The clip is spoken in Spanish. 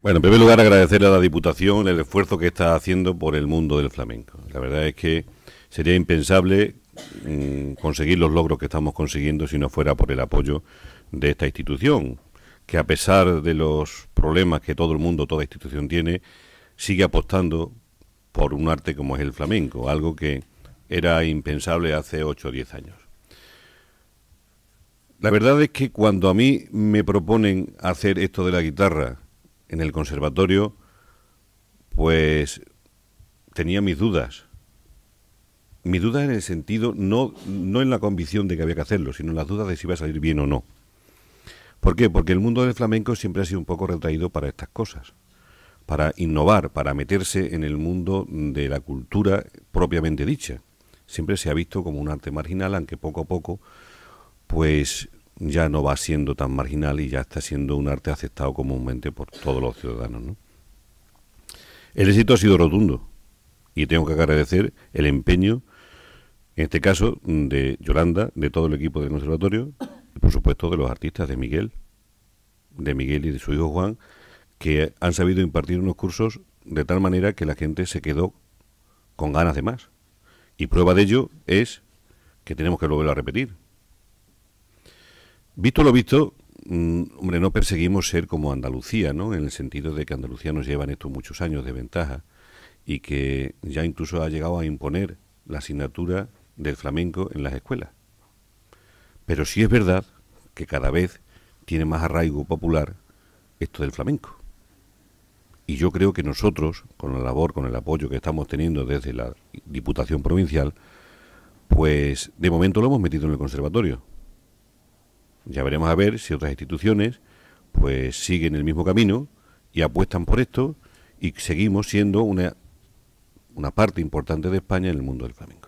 Bueno, en primer lugar agradecer a la Diputación el esfuerzo que está haciendo por el mundo del flamenco. La verdad es que sería impensable mm, conseguir los logros que estamos consiguiendo si no fuera por el apoyo de esta institución, que a pesar de los problemas que todo el mundo, toda institución tiene, sigue apostando por un arte como es el flamenco, algo que era impensable hace 8 o 10 años. La verdad es que cuando a mí me proponen hacer esto de la guitarra, en el conservatorio, pues tenía mis dudas. Mi duda en el sentido, no, no en la convicción de que había que hacerlo, sino en las dudas de si iba a salir bien o no. ¿Por qué? Porque el mundo del flamenco siempre ha sido un poco retraído para estas cosas, para innovar, para meterse en el mundo de la cultura propiamente dicha. Siempre se ha visto como un arte marginal, aunque poco a poco, pues ya no va siendo tan marginal y ya está siendo un arte aceptado comúnmente por todos los ciudadanos. El éxito ha sido rotundo y tengo que agradecer el empeño, en este caso, de Yolanda, de todo el equipo del conservatorio, y por supuesto de los artistas, de Miguel, de Miguel y de su hijo Juan, que han sabido impartir unos cursos de tal manera que la gente se quedó con ganas de más. Y prueba de ello es que tenemos que volverlo a repetir, Visto lo visto, mm, hombre, no perseguimos ser como Andalucía, ¿no? En el sentido de que Andalucía nos lleva estos muchos años de ventaja y que ya incluso ha llegado a imponer la asignatura del flamenco en las escuelas. Pero sí es verdad que cada vez tiene más arraigo popular esto del flamenco. Y yo creo que nosotros, con la labor, con el apoyo que estamos teniendo desde la Diputación Provincial, pues de momento lo hemos metido en el conservatorio, ya veremos a ver si otras instituciones pues siguen el mismo camino y apuestan por esto y seguimos siendo una, una parte importante de España en el mundo del flamenco.